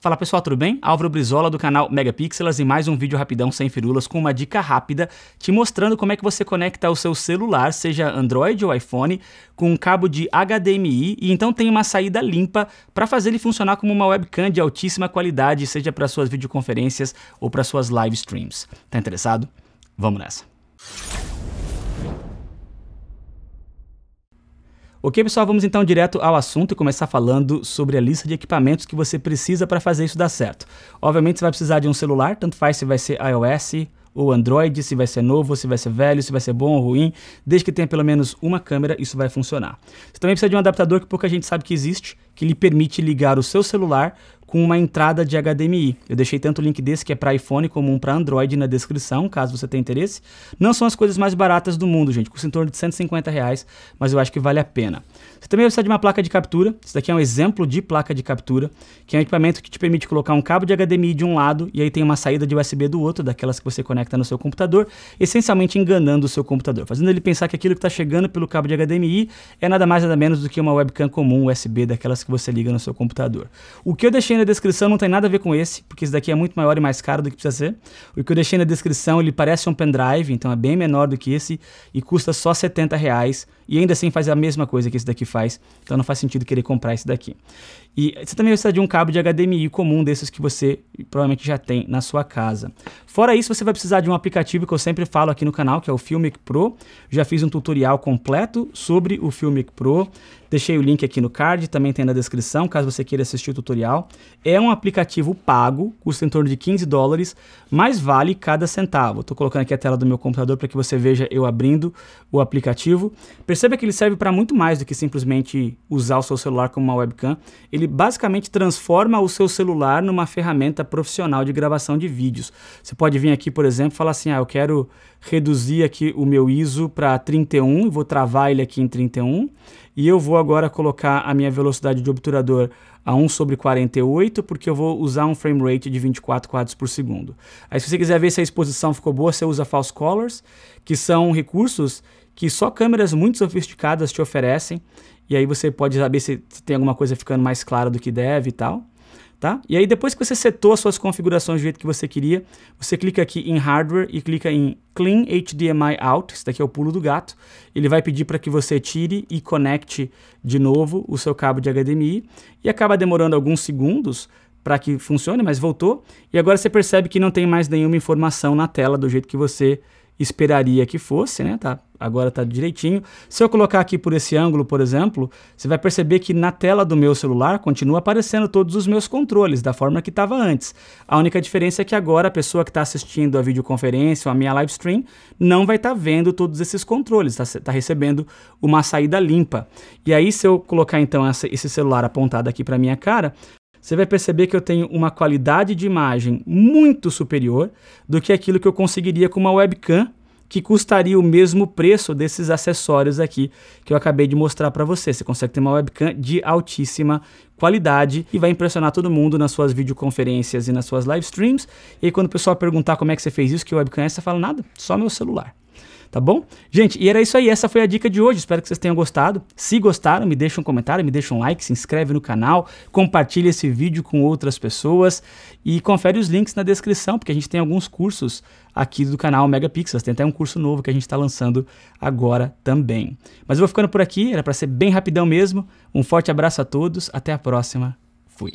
Fala pessoal, tudo bem? Álvaro Brizola do canal Megapixelas e mais um vídeo rapidão sem firulas com uma dica rápida te mostrando como é que você conecta o seu celular, seja Android ou iPhone, com um cabo de HDMI e então tem uma saída limpa para fazer ele funcionar como uma webcam de altíssima qualidade, seja para suas videoconferências ou para suas live streams. Tá interessado? Vamos nessa! Ok, pessoal, vamos então direto ao assunto e começar falando sobre a lista de equipamentos que você precisa para fazer isso dar certo. Obviamente, você vai precisar de um celular, tanto faz se vai ser iOS ou Android, se vai ser novo, se vai ser velho, se vai ser bom ou ruim, desde que tenha pelo menos uma câmera, isso vai funcionar. Você também precisa de um adaptador que pouca gente sabe que existe, que lhe permite ligar o seu celular com uma entrada de HDMI. Eu deixei tanto o link desse que é para iPhone como um para Android na descrição, caso você tenha interesse. Não são as coisas mais baratas do mundo, gente, custa em torno de 150 reais, mas eu acho que vale a pena. Você também vai precisar de uma placa de captura, isso daqui é um exemplo de placa de captura, que é um equipamento que te permite colocar um cabo de HDMI de um lado e aí tem uma saída de USB do outro, daquelas que você conecta no seu computador, essencialmente enganando o seu computador, fazendo ele pensar que aquilo que está chegando pelo cabo de HDMI é nada mais nada menos do que uma webcam comum USB daquelas que você liga no seu computador. O que eu deixei na descrição não tem nada a ver com esse, porque esse daqui é muito maior e mais caro do que precisa ser. O que eu deixei na descrição, ele parece um pendrive, então é bem menor do que esse e custa só 70 reais. E ainda assim faz a mesma coisa que esse daqui faz, então não faz sentido querer comprar esse daqui. E você também precisa de um cabo de HDMI comum desses que você e provavelmente já tem na sua casa. Fora isso, você vai precisar de um aplicativo que eu sempre falo aqui no canal, que é o Filmic Pro. Já fiz um tutorial completo sobre o Filmic Pro. Deixei o link aqui no card, também tem na descrição, caso você queira assistir o tutorial. É um aplicativo pago, custa em torno de 15 dólares, mas vale cada centavo. Estou colocando aqui a tela do meu computador para que você veja eu abrindo o aplicativo. Perceba que ele serve para muito mais do que simplesmente usar o seu celular como uma webcam. Ele basicamente transforma o seu celular numa ferramenta profissional de gravação de vídeos. Você pode vir aqui, por exemplo, falar assim: ah, eu quero reduzir aqui o meu ISO para 31, vou travar ele aqui em 31, e eu vou agora colocar a minha velocidade de obturador a 1 sobre 48, porque eu vou usar um frame rate de 24 quadros por segundo. Aí se você quiser ver se a exposição ficou boa, você usa false colors, que são recursos que só câmeras muito sofisticadas te oferecem, e aí você pode saber se tem alguma coisa ficando mais clara do que deve e tal tá? E aí depois que você setou as suas configurações do jeito que você queria, você clica aqui em Hardware e clica em Clean HDMI Out, esse daqui é o pulo do gato, ele vai pedir para que você tire e conecte de novo o seu cabo de HDMI e acaba demorando alguns segundos para que funcione, mas voltou, e agora você percebe que não tem mais nenhuma informação na tela do jeito que você esperaria que fosse, né? Tá, agora está direitinho. Se eu colocar aqui por esse ângulo, por exemplo, você vai perceber que na tela do meu celular continua aparecendo todos os meus controles, da forma que estava antes. A única diferença é que agora a pessoa que está assistindo a videoconferência ou a minha live stream não vai estar tá vendo todos esses controles, está tá recebendo uma saída limpa. E aí, se eu colocar então essa, esse celular apontado aqui para minha cara, você vai perceber que eu tenho uma qualidade de imagem muito superior do que aquilo que eu conseguiria com uma webcam que custaria o mesmo preço desses acessórios aqui que eu acabei de mostrar para você. Você consegue ter uma webcam de altíssima qualidade e vai impressionar todo mundo nas suas videoconferências e nas suas live streams. E aí, quando o pessoal perguntar como é que você fez isso, que webcam é, você fala nada, só meu celular tá bom? Gente, e era isso aí, essa foi a dica de hoje, espero que vocês tenham gostado. Se gostaram, me deixa um comentário, me deixa um like, se inscreve no canal, compartilha esse vídeo com outras pessoas e confere os links na descrição, porque a gente tem alguns cursos aqui do canal Megapixels, tem até um curso novo que a gente está lançando agora também. Mas eu vou ficando por aqui, era para ser bem rapidão mesmo. Um forte abraço a todos, até a próxima, fui.